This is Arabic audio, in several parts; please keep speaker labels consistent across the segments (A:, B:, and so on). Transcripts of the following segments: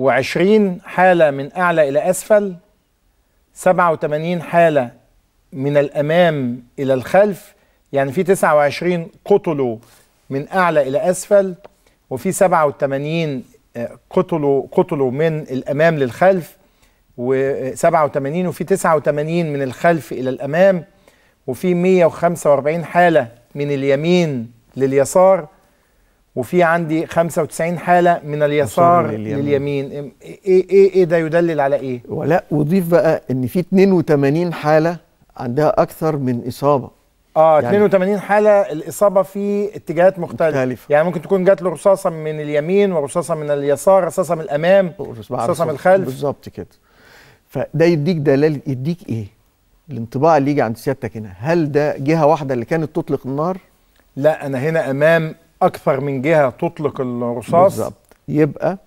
A: وعشرين حالة من أعلى إلى أسفل سبعة وثمانين حالة من الأمام إلى الخلف يعني في تسعة وعشرين قتلوا من أعلى إلى أسفل وفي سبعة وثمانين آه، قتلوا قتلوا من الأمام للخلف و87 آه، وفي 89 من الخلف الى الامام وفي 145 حاله من اليمين لليسار وفي عندي 95 حاله من اليسار لليمين. لليمين ايه ايه ايه ده يدلل على ايه ولا
B: وضيف بقى ان في 82 حاله عندها اكثر من اصابه اه يعني 82
A: حاله الاصابه في اتجاهات مختلفه, مختلفة. يعني ممكن تكون جات له رصاصه من اليمين ورصاصه من اليسار رصاصه من الامام
B: رصاصه من الخلف بالظبط كده فده يديك دلاله يديك ايه الانطباع اللي يجي عند سيادتك هنا هل ده جهه واحده اللي كانت تطلق النار لا انا هنا امام اكثر من جهه تطلق الرصاص بالظبط يبقى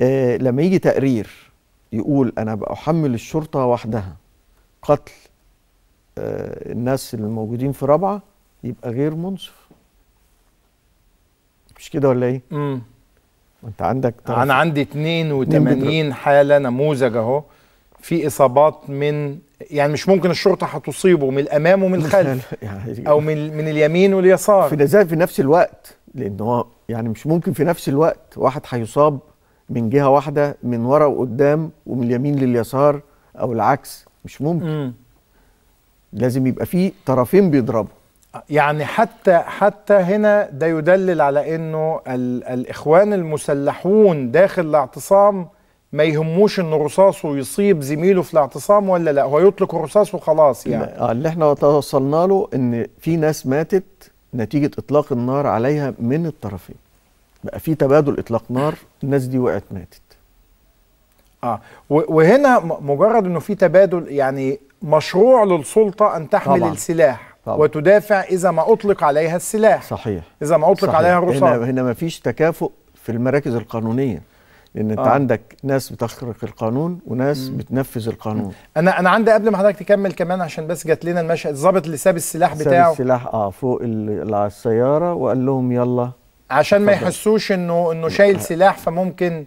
B: آه لما يجي تقرير يقول انا بحمل الشرطه وحدها قتل آه الناس اللي موجودين في رابعه يبقى غير منصف مش كده ولا ايه؟ امم انت عندك انا عندي
A: 82 حاله نموذج اهو في اصابات من يعني مش
B: ممكن الشرطه هتصيبه من الامام ومن الخلف يعني او من من اليمين واليسار في زي في نفس الوقت لان هو يعني مش ممكن في نفس الوقت واحد هيصاب من جهه واحده من ورا وقدام ومن اليمين لليسار او العكس مش ممكن لازم يبقى في طرفين بيضربوا
A: يعني حتى حتى هنا ده يدلل على انه الاخوان المسلحون داخل الاعتصام ما يهموش ان رصاصه يصيب زميله في الاعتصام ولا لا هو يطلق الرصاص وخلاص يعني لا.
B: آه، اللي احنا توصلنا له ان في ناس ماتت نتيجه اطلاق النار عليها من الطرفين بقى في تبادل اطلاق نار الناس دي وقعت ماتت اه وهنا مجرد انه في تبادل يعني
A: مشروع للسلطه ان تحمل طبعًا. السلاح طبعًا. وتدافع اذا ما اطلق عليها السلاح صحيح
B: اذا ما اطلق صحيح. عليها الرصاص هنا هنا ما فيش تكافؤ في المراكز القانونيه لان انت آه. عندك ناس بتخرق القانون وناس مم. بتنفذ القانون
A: انا انا عندي قبل ما حضرتك تكمل كمان عشان بس جات لنا المشهد الظابط اللي ساب السلاح ساب بتاعه ساب
B: السلاح اه فوق على السياره وقال لهم يلا
A: عشان ما يحسوش انه انه شايل آه. سلاح فممكن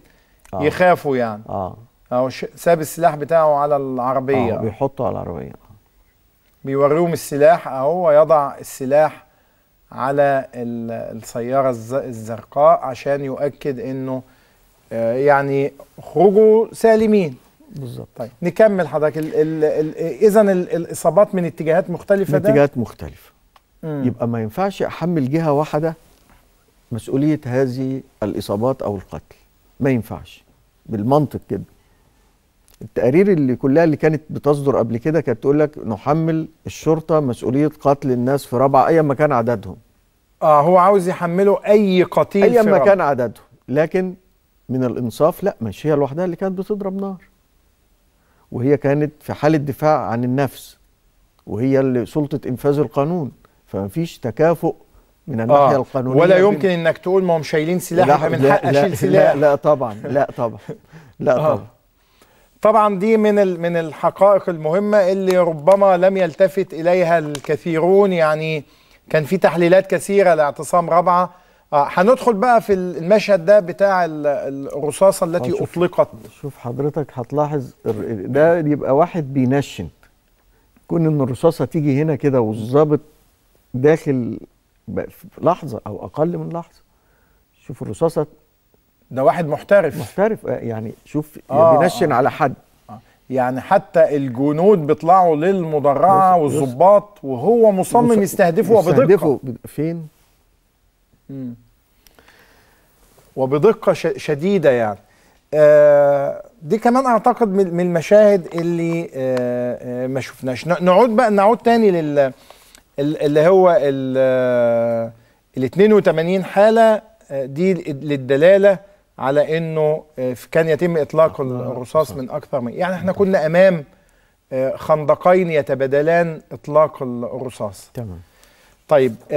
A: آه. يخافوا يعني اه او ساب السلاح بتاعه على العربيه آه
B: بيحطه على العربيه آه.
A: بيوريهم السلاح اهو يضع السلاح على السياره الزرقاء عشان يؤكد انه آه، يعني خرجوا سالمين بالظبط طيب نكمل حضرتك اذا الاصابات من اتجاهات مختلفه من ده؟ اتجاهات
B: مختلفه مم. يبقى ما ينفعش احمل جهه واحده مسؤوليه هذه الاصابات او القتل ما ينفعش بالمنطق كده التقارير اللي كلها اللي كانت بتصدر قبل كده كانت تقول لك نحمل الشرطه مسؤوليه قتل الناس في ربع ايا ما كان عددهم اه هو عاوز يحمله اي قتيل ايا ما كان عددهم لكن من الانصاف لا مش هي لوحدها اللي كانت بتضرب نار وهي كانت في حاله دفاع عن النفس وهي اللي سلطه انفاذ القانون فمفيش تكافؤ من الناحيه آه القانونيه ولا يمكن
A: انك تقول ما هم شايلين سلاح من حق اشيل سلاح لا لا
B: طبعا لا طبعا
A: لا آه. طبعا آه طبعا دي من من الحقائق المهمه اللي ربما لم يلتفت اليها الكثيرون يعني كان في تحليلات كثيره لاعتصام رابعه آه، هندخل بقى في المشهد ده بتاع الرصاصه التي شوف
B: اطلقت شوف حضرتك هتلاحظ ده يبقى واحد بينشن كون ان الرصاصه تيجي هنا كده والظابط داخل لحظه او اقل من لحظه شوف الرصاصه ده واحد محترف محترف آه، يعني شوف آه بينشن آه على حد آه. يعني حتى الجنود بيطلعوا
A: للمدرعه والظباط
B: وهو مصمم يستهدفه وبدقه يستهدفه فين؟
A: مم. وبدقه شديده يعني آه، دي كمان اعتقد من المشاهد اللي آه، آه، ما شفناش نعود بقى نعود تاني لل اللي هو ال 82 حاله دي للدلاله على انه كان يتم اطلاق الرصاص من اكثر من يعني احنا كنا امام خندقين يتبادلان اطلاق الرصاص تمام طيب